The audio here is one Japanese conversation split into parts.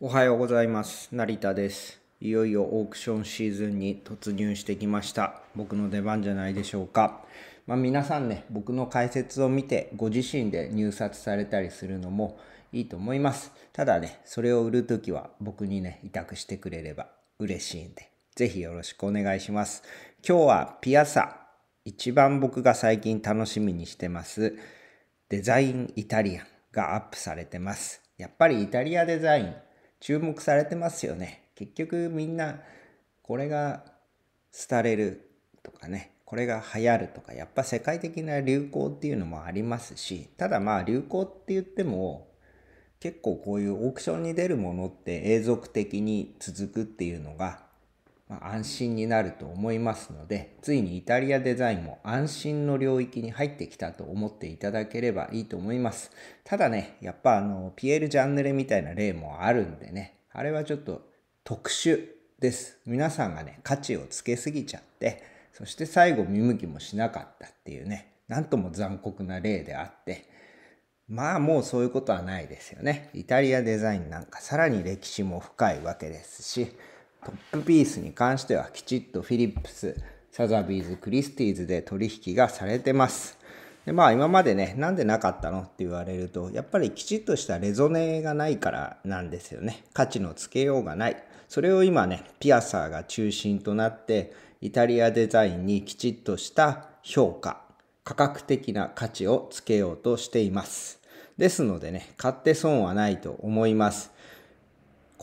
おはようございます。成田です。いよいよオークションシーズンに突入してきました。僕の出番じゃないでしょうか。まあ、皆さんね、僕の解説を見て、ご自身で入札されたりするのもいいと思います。ただね、それを売るときは僕にね、委託してくれれば嬉しいんで、ぜひよろしくお願いします。今日はピアサ、一番僕が最近楽しみにしてます、デザインイタリアンがアップされてます。やっぱりイタリアデザイン注目されてますよね。結局みんなこれが廃れるとかねこれが流行るとかやっぱ世界的な流行っていうのもありますしただまあ流行って言っても結構こういうオークションに出るものって永続的に続くっていうのがま安心になると思いますのでついにイタリアデザインも安心の領域に入ってきたと思っていただければいいと思いますただねやっぱあのピエール・ジャンヌレみたいな例もあるんでねあれはちょっと特殊です皆さんがね価値をつけすぎちゃってそして最後見向きもしなかったっていうねなんとも残酷な例であってまあもうそういうことはないですよねイタリアデザインなんかさらに歴史も深いわけですしトップピースに関してはきちっとフィリップス、サザビーズ、クリスティーズで取引がされてます。でまあ今までね、なんでなかったのって言われると、やっぱりきちっとしたレゾネがないからなんですよね。価値のつけようがない。それを今ね、ピアサーが中心となって、イタリアデザインにきちっとした評価、価格的な価値をつけようとしています。ですのでね、買って損はないと思います。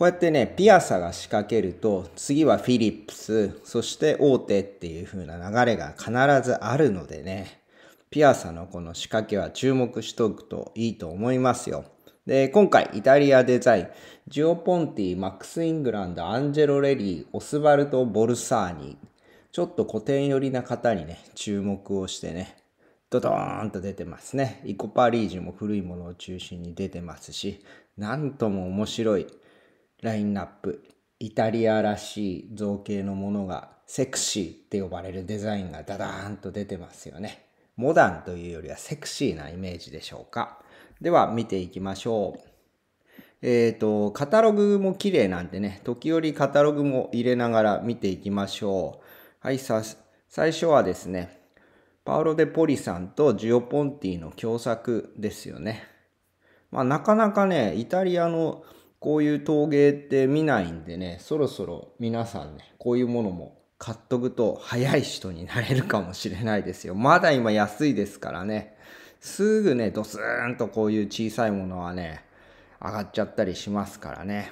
こうやってね、ピアサが仕掛けると、次はフィリップス、そして大手っていう風な流れが必ずあるのでね、ピアサのこの仕掛けは注目しとくといいと思いますよ。で、今回、イタリアデザイン、ジオ・ポンティ、マックス・イングランド、アンジェロ・レリー、オスバルト・ボルサーニ、ちょっと古典寄りな方にね、注目をしてね、ドドーンと出てますね。イコパリージュも古いものを中心に出てますし、なんとも面白いラインナップイタリアらしい造形のものがセクシーって呼ばれるデザインがダダーンと出てますよねモダンというよりはセクシーなイメージでしょうかでは見ていきましょうえっ、ー、とカタログも綺麗なんでね時折カタログも入れながら見ていきましょうはいさ最初はですねパウロ・デ・ポリさんとジオ・ポンティの共作ですよね。まあ、なかなかね、イタリアのこういう陶芸って見ないんでね、そろそろ皆さんね、こういうものも買っとくと早い人になれるかもしれないですよ。まだ今安いですからね。すぐね、ドスーンとこういう小さいものはね、上がっちゃったりしますからね。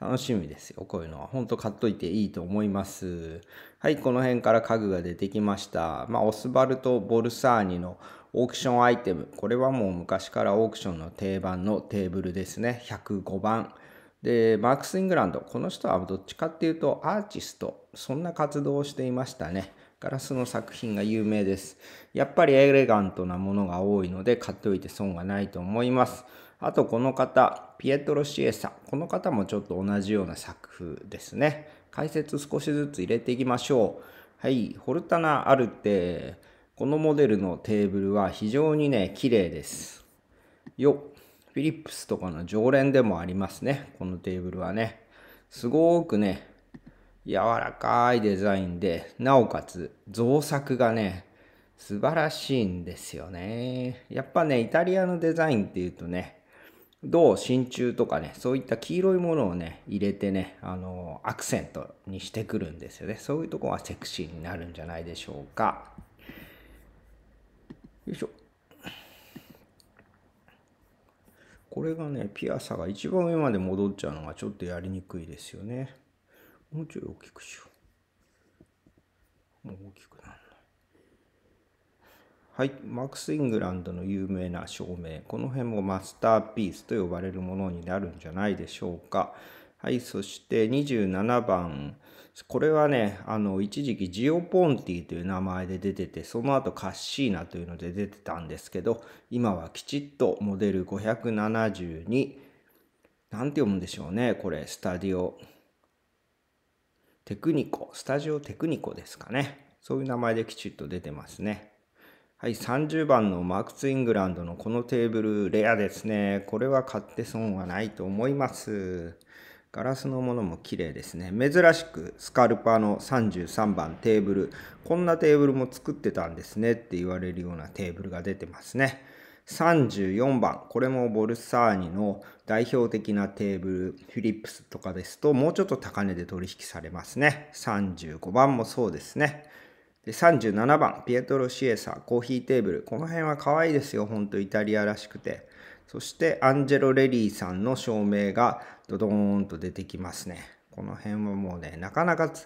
楽しみですよ。こういうのは。ほんと買っといていいと思います。はい、この辺から家具が出てきました。まあ、オスバルト・ボルサーニのオークションアイテム。これはもう昔からオークションの定番のテーブルですね。105番。で、マークス・イングランド。この人はどっちかっていうとアーティスト。そんな活動をしていましたね。ガラスの作品が有名です。やっぱりエレガントなものが多いので買っておいて損はないと思います。あとこの方、ピエトロ・シエさん。この方もちょっと同じような作風ですね。解説少しずつ入れていきましょう。はい、ホルタナ・アルテ。このモデルのテーブルは非常にね、綺麗です。よフィリップスとかの常連でもありますね。このテーブルはね。すごくね、柔らかいデザインで、なおかつ造作がね、素晴らしいんですよね。やっぱね、イタリアのデザインっていうとね、銅、真鍮とかね、そういった黄色いものをね、入れてね、あの、アクセントにしてくるんですよね。そういうとこがセクシーになるんじゃないでしょうか。よいしょ。これがね、ピアサが一番上まで戻っちゃうのがちょっとやりにくいですよね。もうちょい大きくしよう。もう大きくなる。はい、マックス・イングランドの有名な照明この辺もマスターピースと呼ばれるものになるんじゃないでしょうかはいそして27番これはね、あの、一時期ジオポンティという名前で出てて、その後カッシーナというので出てたんですけど、今はきちっとモデル572、なんて読むんでしょうね、これ、スタディオテクニコ、スタジオテクニコですかね。そういう名前できちっと出てますね。はい、30番のマークツ・イングランドのこのテーブル、レアですね。これは買って損はないと思います。ガラスのものも綺麗ですね。珍しくスカルパの33番テーブル、こんなテーブルも作ってたんですねって言われるようなテーブルが出てますね。34番、これもボルサーニの代表的なテーブル、フィリップスとかですと、もうちょっと高値で取引されますね。35番もそうですね。で37番、ピエトロ・シエサ、コーヒーテーブル。この辺は可愛いですよ、ほんとイタリアらしくて。そしてアンジェロ・レリーさんの照明がドドーンと出てきますね。この辺はもうね、なかなかち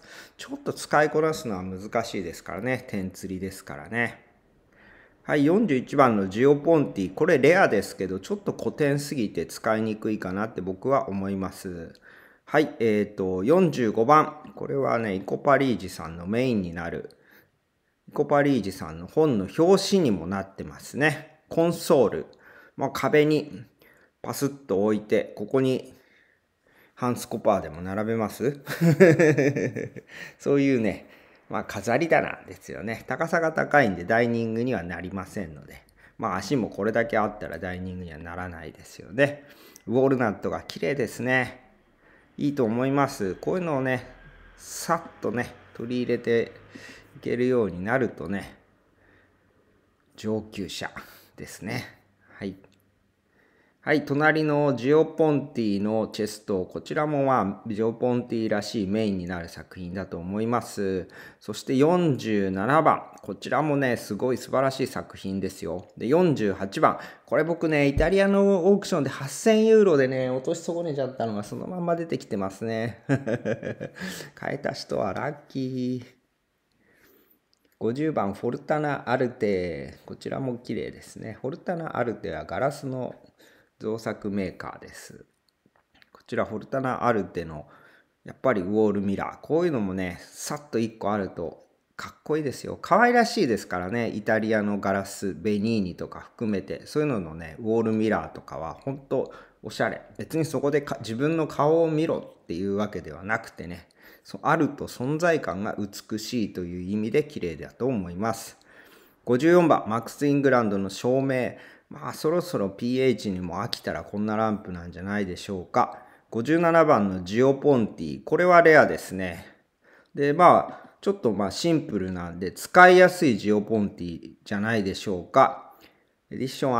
ょっと使いこなすのは難しいですからね。点釣りですからね。はい、41番のジオポンティ。これレアですけど、ちょっと古典すぎて使いにくいかなって僕は思います。はい、えっ、ー、と、45番。これはね、イコパリージさんのメインになる。イコパリージさんの本の表紙にもなってますね。コンソール。ま壁にパスッと置いて、ここにハンスコパーでも並べます そういうね、まあ飾り棚ですよね。高さが高いんでダイニングにはなりませんので。まあ足もこれだけあったらダイニングにはならないですよね。ウォールナットが綺麗ですね。いいと思います。こういうのをね、さっとね、取り入れていけるようになるとね、上級者ですね。はい。はい、隣のジオポンティのチェスト、こちらもまあ、ジオポンティらしいメインになる作品だと思います。そして47番、こちらもね、すごい素晴らしい作品ですよ。で、48番、これ僕ね、イタリアのオークションで8000ユーロでね、落とし損ねちゃったのがそのまんま出てきてますね。変 えた人はラッキー。50番、フォルタナ・アルテ。こちらも綺麗ですね。フォルタナ・アルテはガラスの造作メーカーです。こちらフォルタナアルテのやっぱりウォールミラー。こういうのもね、さっと1個あるとかっこいいですよ。可愛らしいですからね。イタリアのガラス、ベニーニとか含めて、そういうののね、ウォールミラーとかは本当おしゃれ。別にそこで自分の顔を見ろっていうわけではなくてね、そあると存在感が美しいという意味で綺麗だと思います。54番、マックス・イングランドの照明。まあそろそろ PH にも飽きたらこんなランプなんじゃないでしょうか。57番のジオポンティ。これはレアですね。で、まあ、ちょっとまあシンプルなんで、使いやすいジオポンティじゃないでしょうか。エディション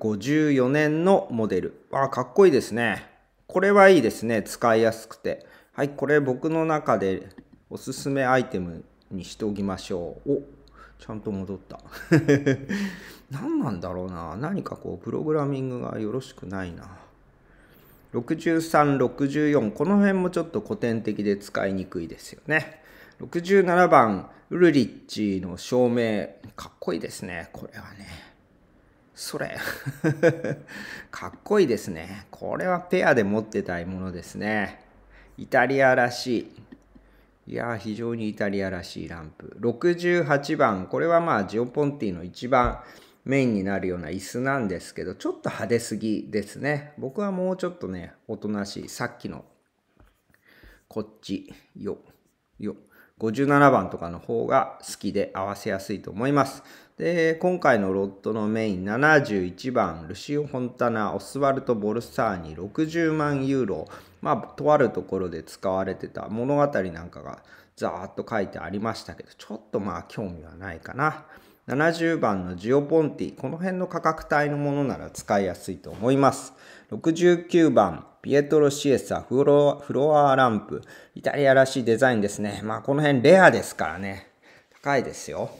ISA1954 年のモデル。あ、かっこいいですね。これはいいですね。使いやすくて。はい、これ僕の中でおすすめアイテムにしておきましょう。お、ちゃんと戻った 何なんだろうな何かこうプログラミングがよろしくないな6364この辺もちょっと古典的で使いにくいですよね67番ウルリッチの照明かっこいいですねこれはねそれ かっこいいですねこれはペアで持ってたいものですねイタリアらしいいや非常にイタリアらしいランプ。68番、これはまあジオポンティの一番メインになるような椅子なんですけど、ちょっと派手すぎですね。僕はもうちょっとね、おとなしい。さっきの、こっち、よ、よ。57番とかの方が好きで合わせやすいと思います。で、今回のロットのメイン71番、ルシオ・ホンタナ、オスワルト・ボルサーニ、60万ユーロ。まあ、とあるところで使われてた物語なんかがざーっと書いてありましたけど、ちょっとまあ興味はないかな。70番のジオポンティ、この辺の価格帯のものなら使いやすいと思います。69番、ピエトロシエサフロフロアランプ。イタリアらしいデザインですね。まあこの辺レアですからね。高いですよ。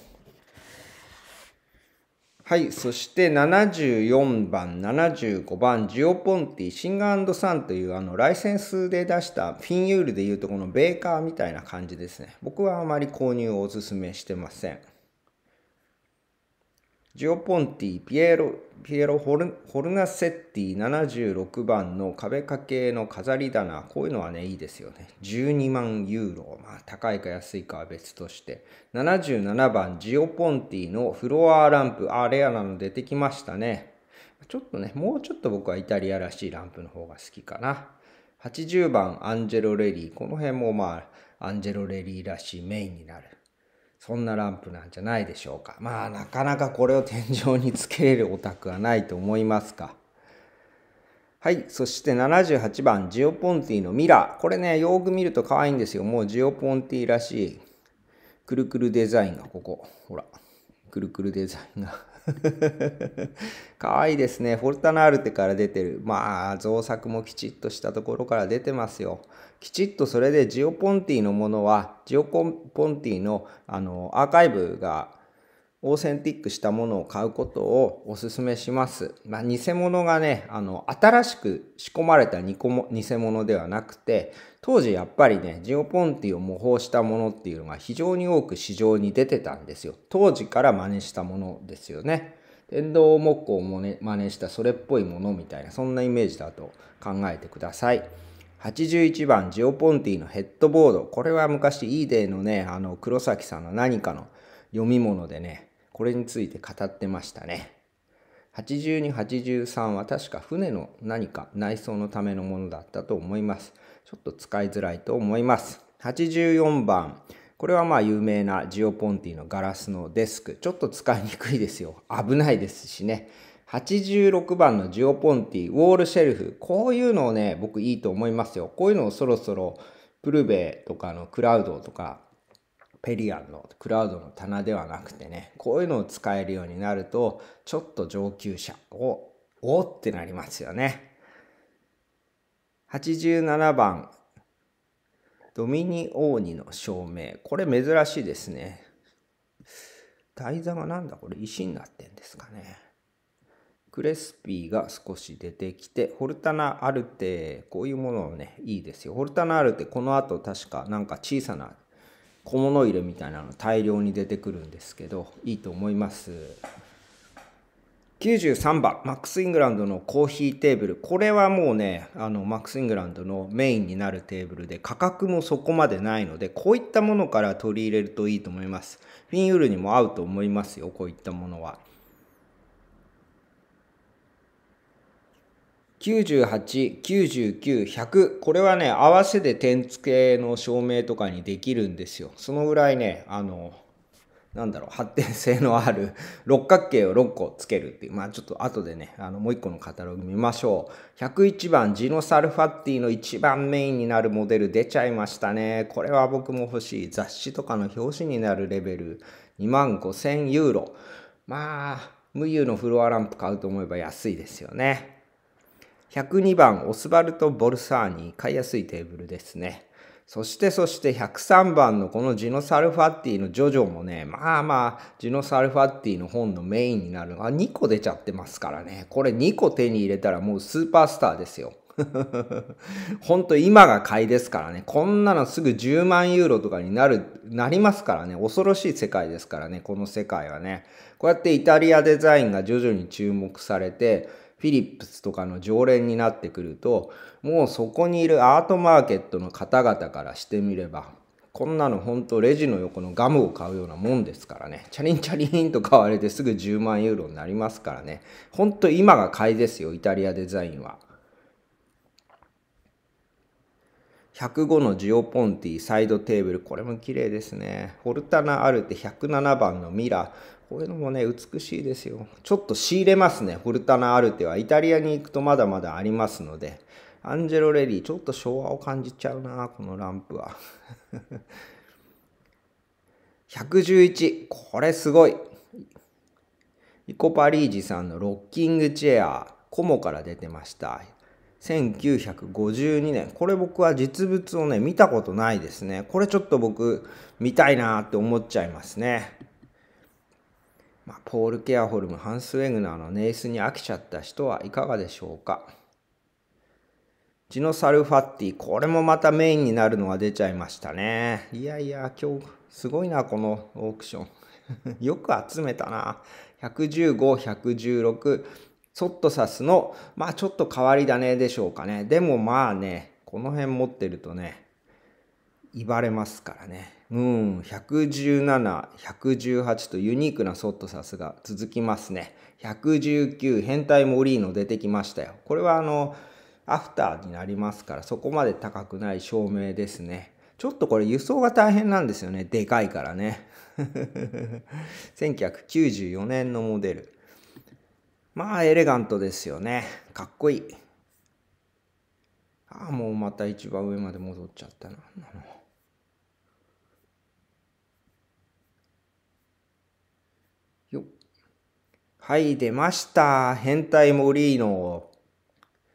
はい。そして74番、75番、ジオポンティ、シンガーサンというあのライセンスで出したフィンユールでいうとこのベーカーみたいな感じですね。僕はあまり購入をお勧めしてません。ジオポンティ、ピエロ、ピエロホルホルナセッティ76番の壁掛けの飾り棚、こういうのはね、いいですよね。12万ユーロ。まあ、高いか安いかは別として。77番、ジオポンティのフロアランプ。あ、レアなの出てきましたね。ちょっとね、もうちょっと僕はイタリアらしいランプの方が好きかな。80番、アンジェロ・レリー。この辺もまあ、アンジェロ・レリーらしいメインになる。そんなランプなんじゃないでしょうか。まあなかなかこれを天井につけれるオタクはないと思いますか。はい。そして78番、ジオポンティのミラー。これね、よーく見ると可愛いんですよ。もうジオポンティらしい。くるくるデザインがここ。ほら。くるくるデザインが 可愛いですね。フォルタナールテから出てる。まあ、造作もきちっとしたところから出てますよ。きちっとそれでジオポンティのものはジオポンティのあのアーカイブがオーセンティックしたものを買うことをお勧めします。まあ、偽物がね、あの、新しく仕込まれた偽物ではなくて、当時やっぱりね、ジオポンティを模倣したものっていうのが非常に多く市場に出てたんですよ。当時から真似したものですよね。電動木工を真似したそれっぽいものみたいな、そんなイメージだと考えてください。81番ジオポンティのヘッドボード。これは昔イーデーのね、あの黒崎さんの何かの読み物でね、これについて語ってましたね。82、83は確か船の何か内装のためのものだったと思います。ちょっと使いづらいと思います。84番。これはまあ有名なジオポンティのガラスのデスク。ちょっと使いにくいですよ。危ないですしね。86番のジオポンティ、ウォールシェルフ。こういうのをね、僕いいと思いますよ。こういうのをそろそろ、プルベとかのクラウドとか、ペリアンのクラウドの棚ではなくてね、こういうのを使えるようになると、ちょっと上級者を、おってなりますよね。87番、ドミニオーニの証明。これ珍しいですね。台座がなんだこれ石になってんですかね。クレスピーが少し出てきて、ホルタナ・アルテ、こういうものをね、いいですよ。ホルタナ・アルテ、この後確かなんか小さな小物入れみたいなの大量に出てくるんですけど、いいと思います。93番、マックス・イングランドのコーヒーテーブル。これはもうね、あのマックス・イングランドのメインになるテーブルで、価格もそこまでないので、こういったものから取り入れるといいと思います。フィンウールにも合うと思いますよ、こういったものは。98、99、100これはね合わせて点付けの証明とかにできるんですよそのぐらいねあのなんだろう発展性のある六角形を6個つけるっていうまあちょっと後でねあのもう一個のカタログ見ましょう101番ジノサルファッティの一番メインになるモデル出ちゃいましたねこれは僕も欲しい雑誌とかの表紙になるレベル2万5000ユーロまあ無憂のフロアランプ買うと思えば安いですよね102番オスバルト・ボルサーニ、買いやすいテーブルですね。そしてそして103番のこのジノサルファッティのジョジョもね、まあまあ、ジノサルファッティの本のメインになるの2個出ちゃってますからね。これ2個手に入れたらもうスーパースターですよ。ほんと今が買いですからね。こんなのすぐ10万ユーロとかになる、なりますからね。恐ろしい世界ですからね。この世界はね。こうやってイタリアデザインが徐々に注目されて、フィリップスとかの常連になってくるともうそこにいるアートマーケットの方々からしてみればこんなの本当レジの横のガムを買うようなもんですからねチャリンチャリンと買われてすぐ10万ユーロになりますからね本当今が買いですよイタリアデザインは。105のジオポンティサイドテーブルこれも綺麗ですねフォルタナ・アルテ107番のミラこういうのもね、美しいですよ。ちょっと仕入れますね、フルタナ・アルテは。イタリアに行くとまだまだありますので。アンジェロ・レリー、ちょっと昭和を感じちゃうな、このランプは。111、これすごい。イコパリージさんのロッキングチェア、コモから出てました。1952年。これ僕は実物をね、見たことないですね。これちょっと僕、見たいなって思っちゃいますね。まあ、ポール・ケアホルム、ハンス・ウェグナーのネイスに飽きちゃった人はいかがでしょうかジノサルファッティ、これもまたメインになるのが出ちゃいましたね。いやいや、今日すごいな、このオークション。よく集めたな。115、116、ソットサスの、まあちょっと変わり種でしょうかね。でもまあね、この辺持ってるとね、いばれますからね。うん、117、118とユニークなソットサスが続きますね。119、変態モリーノ出てきましたよ。これはあの、アフターになりますから、そこまで高くない照明ですね。ちょっとこれ輸送が大変なんですよね。でかいからね。1994 年のモデル。まあ、エレガントですよね。かっこいい。ああ、もうまた一番上まで戻っちゃったな。よはい、出ました。変態モリーノ。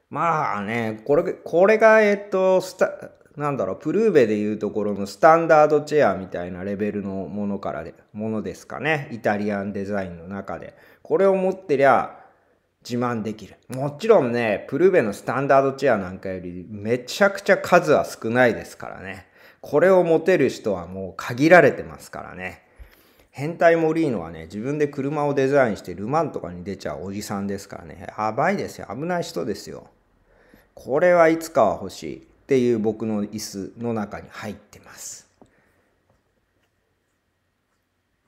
まあね、これ、これが、えっと、スタ、なんだろう、プルーベでいうところのスタンダードチェアみたいなレベルのものからで、ものですかね。イタリアンデザインの中で。これを持ってりゃ、自慢できる。もちろんね、プルーベのスタンダードチェアなんかよりめちゃくちゃ数は少ないですからね。これを持てる人はもう限られてますからね。変態モリーノはね、自分で車をデザインしてルマンとかに出ちゃうおじさんですからね、やばいですよ。危ない人ですよ。これはいつかは欲しいっていう僕の椅子の中に入ってます。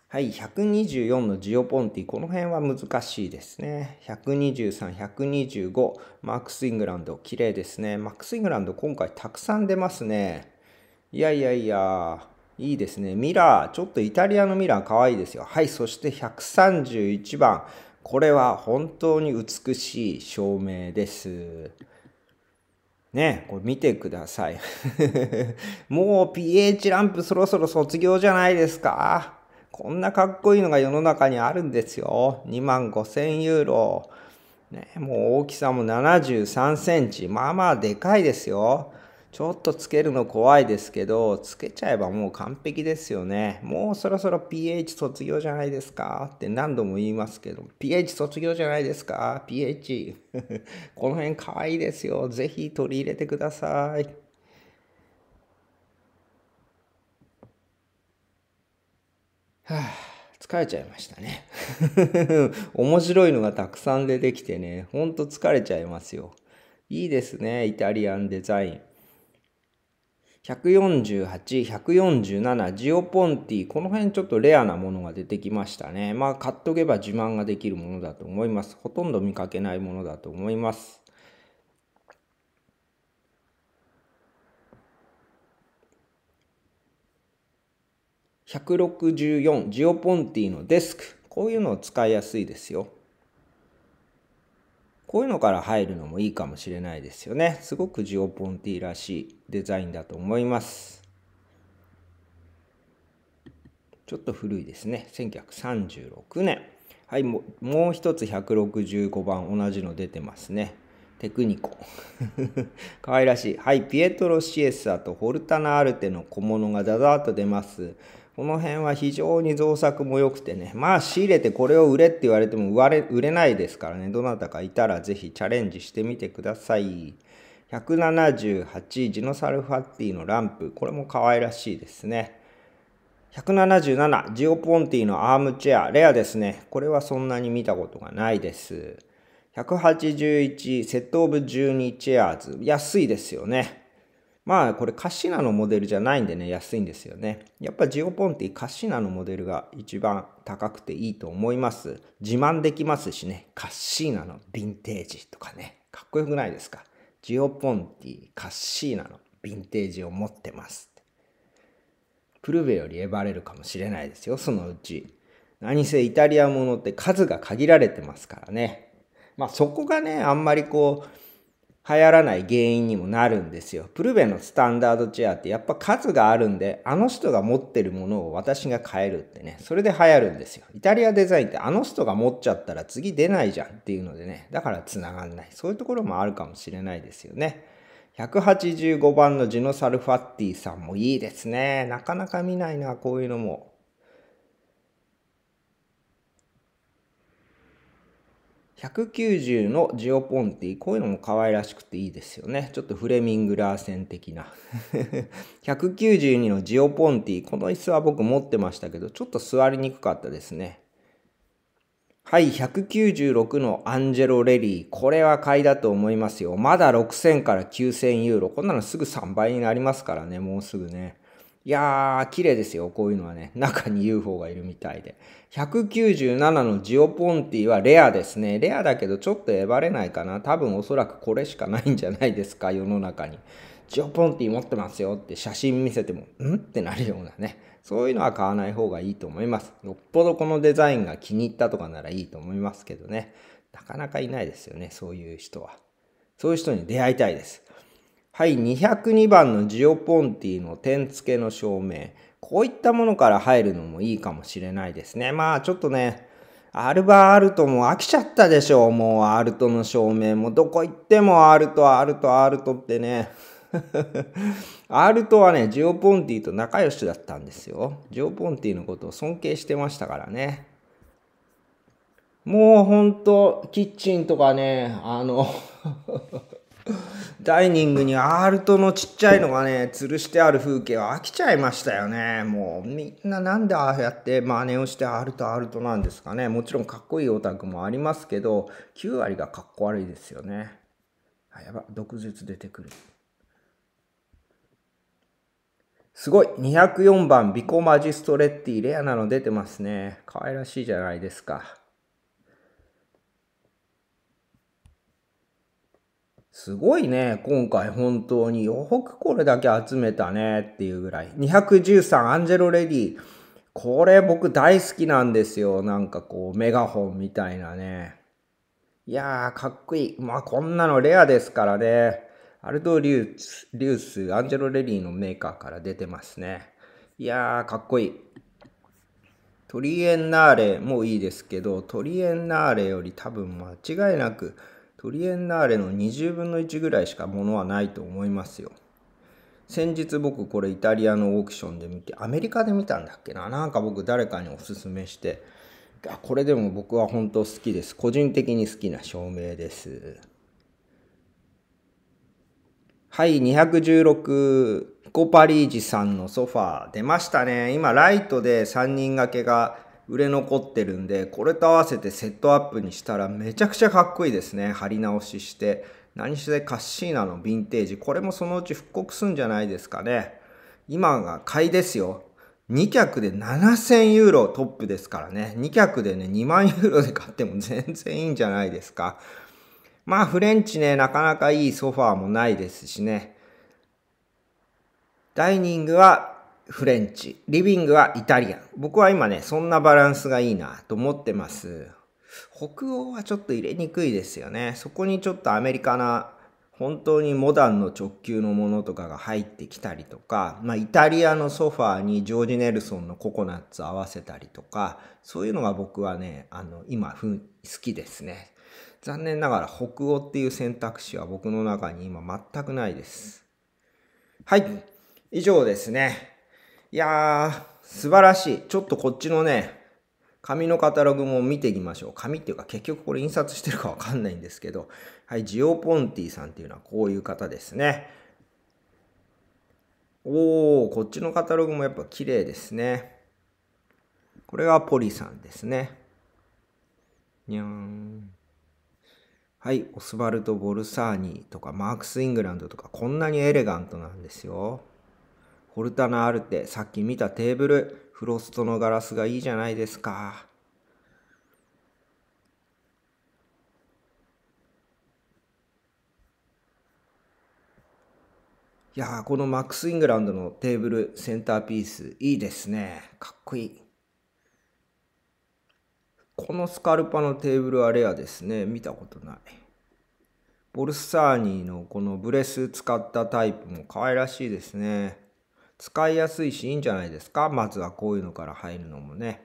はい、124のジオポンティ、この辺は難しいですね。123、125、マックス・イングランド、綺麗ですね。マックス・イングランド、今回たくさん出ますね。いやいやいや、いいですね。ミラー、ちょっとイタリアのミラー可愛いですよ。はい、そして131番。これは本当に美しい照明です。ねこれ見てください。もう PH ランプそろそろ卒業じゃないですか。こんなかっこいいのが世の中にあるんですよ。2万5千ユーロ。ね、もう大きさも73センチ。まあまあでかいですよ。ちょっとつけるの怖いですけど、つけちゃえばもう完璧ですよね。もうそろそろ PH 卒業じゃないですかって何度も言いますけど、PH 卒業じゃないですか ?PH。この辺可愛いですよ。ぜひ取り入れてください。はあ疲れちゃいましたね 面白いのがたくさん出てきてね、ほんと疲れちゃいますよ。いいですね、イタリアンデザイン。148、147、ジオポンティ、この辺ちょっとレアなものが出てきましたね。まあ、買っとけば自慢ができるものだと思います。ほとんど見かけないものだと思います。164、ジオポンティのデスク。こういうのを使いやすいですよ。こういうのから入るのもいいかもしれないですよね。すごくジオポンティらしいデザインだと思います。ちょっと古いですね。1936年。はい、もう一つ165番同じの出てますね。テクニコ。可愛らしい。はい、ピエトロ・シエサとホルタナ・アルテの小物がザザーと出ます。この辺は非常に造作も良くてね、まあ仕入れてこれを売れって言われても売れ売れないですからね、どなたかいたらぜひチャレンジしてみてください。178、ジノサルファッティのランプ、これも可愛らしいですね。177、ジオポンティのアームチェア、レアですね。これはそんなに見たことがないです。181、セットオブ12チェアーズ、安いですよね。まあこれカシナのモデルじゃないんでね安いんですよね。やっぱジオポンティカシナのモデルが一番高くていいと思います。自慢できますしね。カシーナのヴィンテージとかね。かっこよくないですか。ジオポンティカシーナのヴィンテージを持ってます。プルベより得バレルかもしれないですよ、そのうち。何せイタリアものって数が限られてますからね。まあそこがね、あんまりこう、流行らない原因にもなるんですよ。プルベのスタンダードチェアってやっぱ数があるんで、あの人が持ってるものを私が買えるってね、それで流行るんですよ。イタリアデザインってあの人が持っちゃったら次出ないじゃんっていうのでね、だから繋がんない。そういうところもあるかもしれないですよね。185番のジノサルファッティさんもいいですね。なかなか見ないな、こういうのも。190のジオポンティ、こういうのも可愛らしくていいですよね。ちょっとフレミングラー線的な。192 のジオポンティ、この椅子は僕持ってましたけど、ちょっと座りにくかったですね。はい、196のアンジェロ・レリー。これは買いだと思いますよ。まだ6000から9000ユーロ。こんなのすぐ3倍になりますからね、もうすぐね。いやー、綺麗ですよ、こういうのはね。中に UFO がいるみたいで。197のジオポンティはレアですね。レアだけどちょっとえばれないかな。多分おそらくこれしかないんじゃないですか、世の中に。ジオポンティ持ってますよって写真見せても、んってなるようなね。そういうのは買わない方がいいと思います。よっぽどこのデザインが気に入ったとかならいいと思いますけどね。なかなかいないですよね、そういう人は。そういう人に出会いたいです。はい、202番のジオポンティの点付けの証明。こういったものから入るのもいいかもしれないですね。まあちょっとね、アルバアルトも飽きちゃったでしょう。もうアルトの証明もどこ行ってもアルト、アルト、アルトってね。アルトはね、ジオポンティと仲良しだったんですよ。ジオポンティのことを尊敬してましたからね。もうほんと、キッチンとかね、あのダイニングにアールトのちっちゃいのがね、吊るしてある風景は飽きちゃいましたよね。もうみんななんでああやって真似をしてアールトアールトなんですかね。もちろんかっこいいオタクもありますけど、9割がかっこ悪いですよね。あ、やば、毒舌出てくる。すごい !204 番、ビコマジストレッティ、レアなの出てますね。可愛らしいじゃないですか。すごいね、今回本当によくこれだけ集めたねっていうぐらい。213アンジェロレディ。これ僕大好きなんですよ。なんかこうメガホンみたいなね。いやーかっこいい。まあこんなのレアですからね。アルドリュース、リュース、アンジェロレディのメーカーから出てますね。いやーかっこいい。トリエンナーレもいいですけど、トリエンナーレより多分間違いなくトリエンナーレの20分の1ぐらいしかものはないと思いますよ。先日僕これイタリアのオークションで見て、アメリカで見たんだっけななんか僕誰かにおすすめして、これでも僕は本当好きです。個人的に好きな照明です。はい、216、ヒコパリージさんのソファー出ましたね。今、ライトで3人掛けが売れ残ってるんで、これと合わせてセットアップにしたらめちゃくちゃかっこいいですね。貼り直しして。何しでカッシーナのヴィンテージ。これもそのうち復刻すんじゃないですかね。今が買いですよ。2脚で7000ユーロトップですからね。2脚でね、2万ユーロで買っても全然いいんじゃないですか。まあ、フレンチね、なかなかいいソファーもないですしね。ダイニングはフレンチ、リビングはイタリアン。僕は今ね、そんなバランスがいいなと思ってます。北欧はちょっと入れにくいですよね。そこにちょっとアメリカな、本当にモダンの直球のものとかが入ってきたりとか、まあ、イタリアのソファーにジョージ・ネルソンのココナッツ合わせたりとか、そういうのが僕はね、あの、今、好きですね。残念ながら北欧っていう選択肢は僕の中に今全くないです。はい。以上ですね。いやー、素晴らしい。ちょっとこっちのね、紙のカタログも見ていきましょう。紙っていうか結局これ印刷してるかわかんないんですけど、はい、ジオポンティさんっていうのはこういう方ですね。おー、こっちのカタログもやっぱ綺麗ですね。これがポリさんですね。にゃーん。はい、オスバルト・ボルサーニとかマークス・イングランドとかこんなにエレガントなんですよ。ホルタナアルテ、さっき見たテーブル、フロストのガラスがいいじゃないですか。いやこのマックス・イングランドのテーブル、センターピース、いいですね。かっこいい。このスカルパのテーブルはレアですね。見たことない。ボルサーニーのこのブレス使ったタイプも可愛らしいですね。使いやすいしいいんじゃないですかまずはこういうのから入るのもね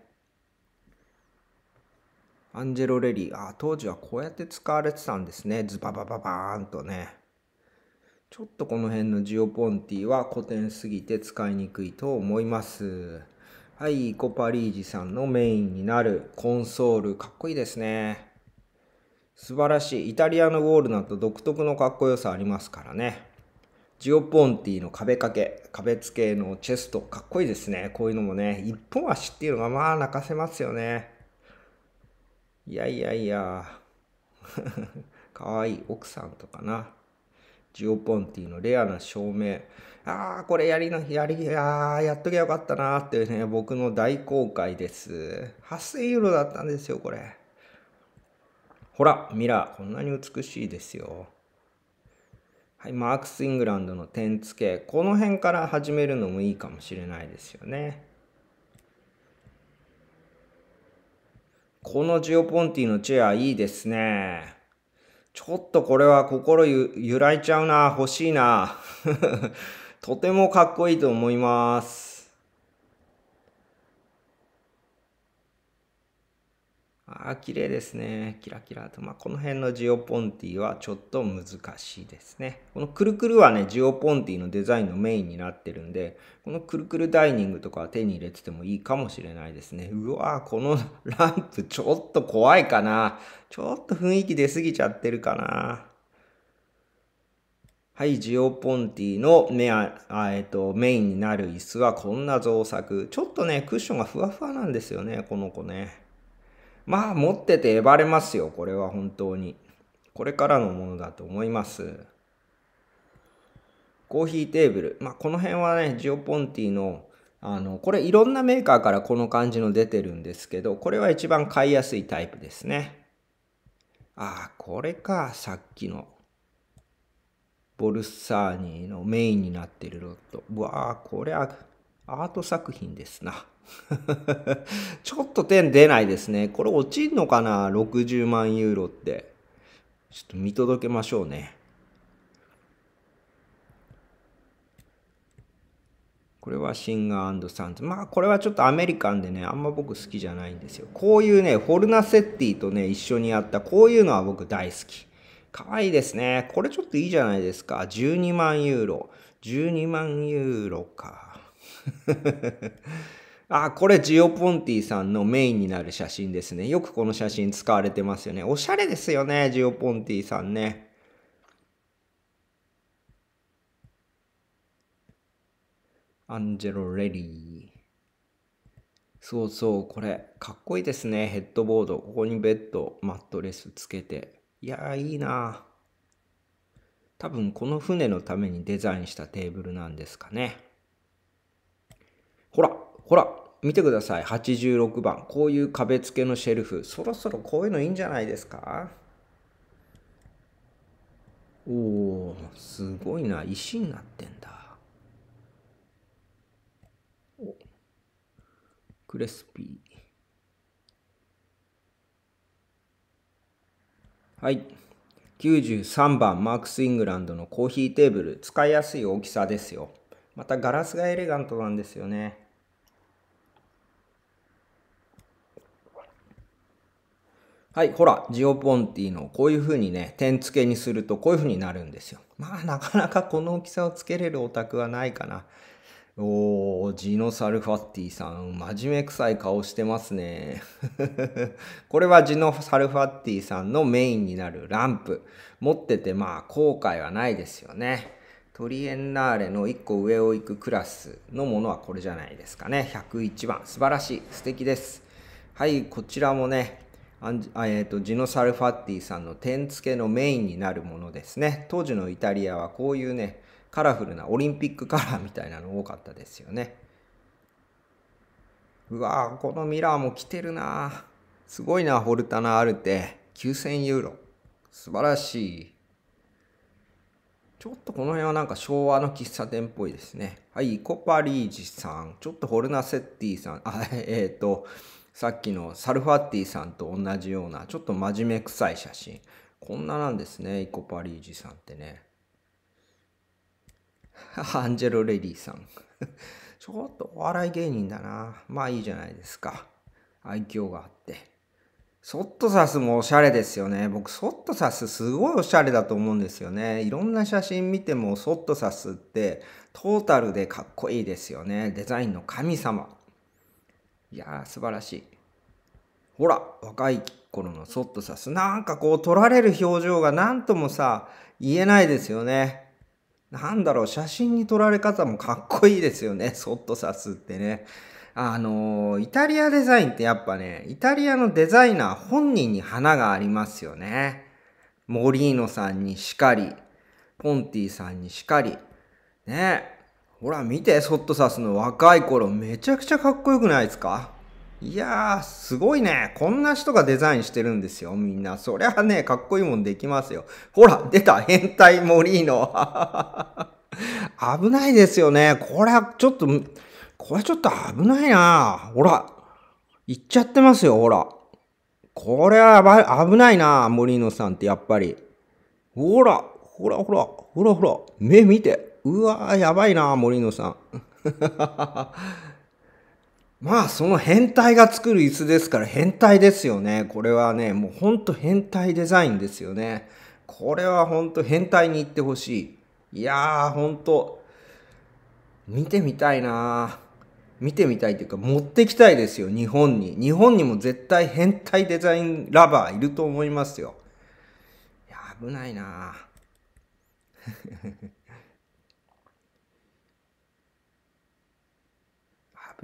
アンジェロ・レリーあ当時はこうやって使われてたんですねズババババーンとねちょっとこの辺のジオポンティは古典すぎて使いにくいと思いますはいコパリージさんのメインになるコンソールかっこいいですね素晴らしいイタリアのウォールナット独特のかっこよさありますからねジオポンティの壁掛け、壁付けのチェスト、かっこいいですね。こういうのもね、一本足っていうのがまあ泣かせますよね。いやいやいや。かわいい奥さんとかな。ジオポンティのレアな照明。ああ、これやりな、やり、ああ、やっときゃよかったなーっていうね、僕の大公開です。8000ユーロだったんですよ、これ。ほら、ミラー、こんなに美しいですよ。はい、マークス・イングランドの点付け、この辺から始めるのもいいかもしれないですよね。このジオポンティのチェアいいですね。ちょっとこれは心揺らいちゃうな、欲しいな。とてもかっこいいと思います。あ、綺麗ですね。キラキラと。まあ、この辺のジオポンティはちょっと難しいですね。このくるくるはね、ジオポンティのデザインのメインになってるんで、このくるくるダイニングとかは手に入れててもいいかもしれないですね。うわこのランプちょっと怖いかな。ちょっと雰囲気出すぎちゃってるかな。はい、ジオポンティのメア、えっと、メインになる椅子はこんな造作。ちょっとね、クッションがふわふわなんですよね、この子ね。まあ持っててえばれますよ、これは本当に。これからのものだと思います。コーヒーテーブル。まあこの辺はね、ジオポンティの、あの、これいろんなメーカーからこの感じの出てるんですけど、これは一番買いやすいタイプですね。ああ、これか、さっきの。ボルサーニのメインになってるロット。うわあ、これはアート作品ですな。ちょっと点出ないですね。これ落ちんのかな ?60 万ユーロって。ちょっと見届けましょうね。これはシンガーサンズ。まあこれはちょっとアメリカンでね、あんま僕好きじゃないんですよ。こういうね、フォルナセッティとね、一緒にやった、こういうのは僕大好き。可愛いですね。これちょっといいじゃないですか。12万ユーロ。12万ユーロか。あ、これジオポンティさんのメインになる写真ですね。よくこの写真使われてますよね。おしゃれですよね、ジオポンティさんね。アンジェロ・レリー。そうそう、これ、かっこいいですね。ヘッドボード。ここにベッド、マットレスつけて。いやー、いいな多分、この船のためにデザインしたテーブルなんですかね。ほらほら、見てください。86番。こういう壁付けのシェルフ。そろそろこういうのいいんじゃないですかおお、すごいな。石になってんだ。クレスピー。はい。93番、マークス・イングランドのコーヒーテーブル。使いやすい大きさですよ。またガラスがエレガントなんですよね。はい、ほら、ジオポンティのこういう風にね、点付けにするとこういう風になるんですよ。まあ、なかなかこの大きさをつけれるオタクはないかな。おー、ジノサルファッティさん、真面目臭い顔してますね。これはジノサルファッティさんのメインになるランプ。持っててまあ後悔はないですよね。トリエンナーレの1個上を行くクラスのものはこれじゃないですかね。101番、素晴らしい、素敵です。はい、こちらもね、アンジ,、えーと、ジノ・サルファッティさんの点付けのメインになるものですね当時のイタリアはこういうねカラフルなオリンピックカラーみたいなの多かったですよねうわーこのミラーも来てるなすごいなホルタナ・アルテ9000ユーロ素晴らしいちょっとこの辺はなんか昭和の喫茶店っぽいですねはいコパリージさんちょっとホルナセッティさんあえっ、ー、とさっきのサルファッティさんと同じようなちょっと真面目臭い写真こんななんですねイコパリージさんってね アンジェロ・レディさん ちょっとお笑い芸人だなまあいいじゃないですか愛嬌があってそっと刺すもおしゃれですよね僕そっと刺すすごいおしゃれだと思うんですよねいろんな写真見てもそっと刺すってトータルでかっこいいですよねデザインの神様いやー、素晴らしい。ほら、若い頃のそっとさ、なんかこう、撮られる表情が何ともさ、言えないですよね。なんだろう、写真に撮られ方もかっこいいですよね、そっと刺すってね。あの、イタリアデザインってやっぱね、イタリアのデザイナー本人に花がありますよね。モリーノさんにしかり、ポンティさんにしかり、ね、ほら見て、そっと刺すの若い頃めちゃくちゃかっこよくないですかいやー、すごいね。こんな人がデザインしてるんですよ、みんな。そりゃね、かっこいいもんできますよ。ほら、出た変態モリーノ。危ないですよね。これはちょっと、これちょっと危ないなほら、行っちゃってますよ、ほら。これは危ないなモリーノさんってやっぱり。ほら、ほらほら、ほらほら、目見て。うわー、やばいな、森野さん。まあ、その変態が作る椅子ですから、変態ですよね。これはね、もうほんと変態デザインですよね。これはほんと変態に行ってほしい。いやー、ほんと、見てみたいな見てみたいというか、持ってきたいですよ、日本に。日本にも絶対変態デザインラバーいると思いますよ。いや、危ないなぁ。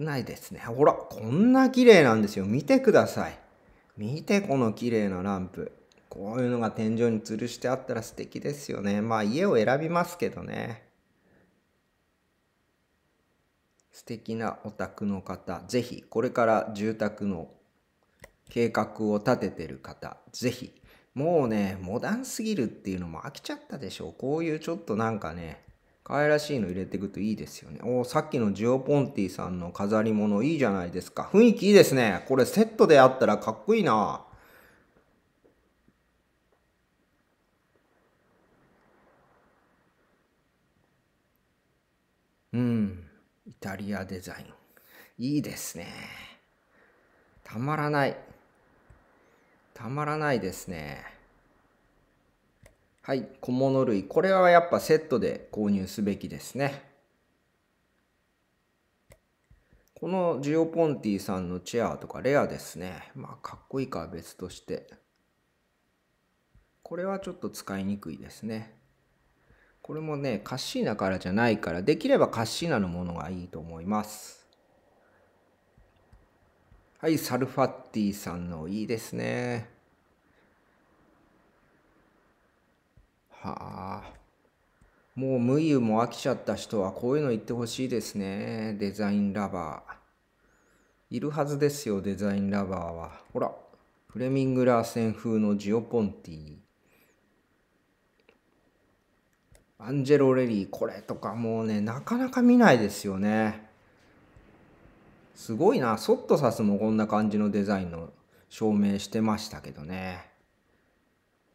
少ないですね。ほら、こんな綺麗なんですよ。見てください。見て、この綺麗なランプ。こういうのが天井に吊るしてあったら素敵ですよね。まあ家を選びますけどね。素敵なお宅の方、ぜひこれから住宅の計画を立ててる方、ぜひもうね、モダンすぎるっていうのも飽きちゃったでしょう。こういうちょっとなんかね、可愛らしいの入れていくといいですよね。おさっきのジオポンティさんの飾り物いいじゃないですか。雰囲気いいですね。これセットであったらかっこいいな。うん。イタリアデザイン。いいですね。たまらない。たまらないですね。はい、小物類。これはやっぱセットで購入すべきですね。このジオポンティさんのチェアとかレアですね。まあ、かっこいいかは別として。これはちょっと使いにくいですね。これもね、カッシーナからじゃないから、できればカッシーナのものがいいと思います。はい、サルファッティさんのいいですね。はあ。もう無湯も飽きちゃった人はこういうの言ってほしいですね。デザインラバー。いるはずですよ、デザインラバーは。ほら、フレミングラーセン風のジオポンティ。アンジェロ・レリー、これとかもうね、なかなか見ないですよね。すごいな、そっと刺すもこんな感じのデザインの証明してましたけどね。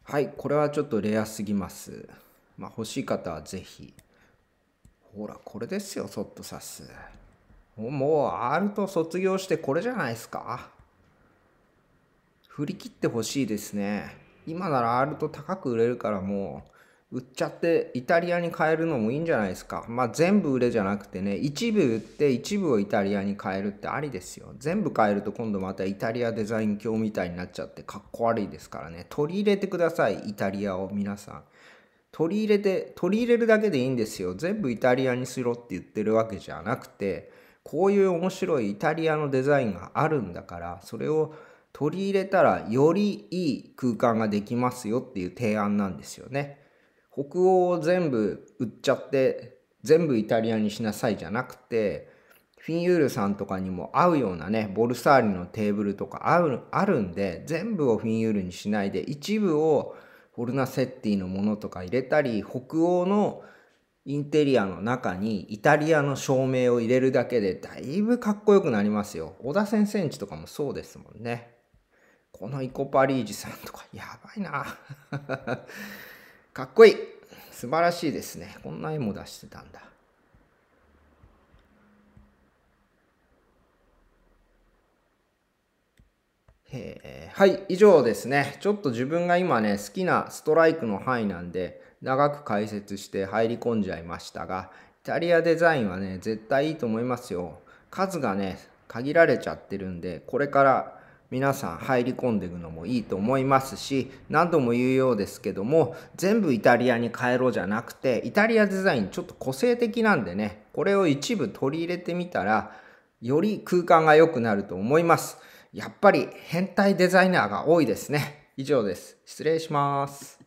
はい、これはちょっとレアすぎます。まあ、欲しい方はぜひ。ほら、これですよ、そっと刺す。もう、R と卒業してこれじゃないですか。振り切ってほしいですね。今なら R と高く売れるからもう、売っちゃってイタリアに変えるのもいいんじゃないですか。まあ全部売れじゃなくてね、一部売って一部をイタリアに変えるってありですよ。全部変えると今度またイタリアデザイン教みたいになっちゃってかっこ悪いですからね。取り入れてください、イタリアを皆さん。取り入れて、取り入れるだけでいいんですよ。全部イタリアにしろって言ってるわけじゃなくて、こういう面白いイタリアのデザインがあるんだから、それを取り入れたらよりいい空間ができますよっていう提案なんですよね。北欧を全部売っちゃって全部イタリアにしなさいじゃなくてフィンユールさんとかにも合うようなねボルサーリのテーブルとかあるあるんで全部をフィンユールにしないで一部をフォルナセッティのものとか入れたり北欧のインテリアの中にイタリアの照明を入れるだけでだいぶかっこよくなりますよ。小田先生んちとかもそうですもんね。このイコパリージさんとかやばいな。かっこいい素晴らしいですね。こんな絵も出してたんだ。えはい、以上ですね。ちょっと自分が今ね、好きなストライクの範囲なんで、長く解説して入り込んじゃいましたが、イタリアデザインはね、絶対いいと思いますよ。数がね、限られちゃってるんで、これから皆さん入り込んでいくのもいいと思いますし何度も言うようですけども全部イタリアに変えろじゃなくてイタリアデザインちょっと個性的なんでねこれを一部取り入れてみたらより空間が良くなると思いますやっぱり変態デザイナーが多いですね以上です失礼します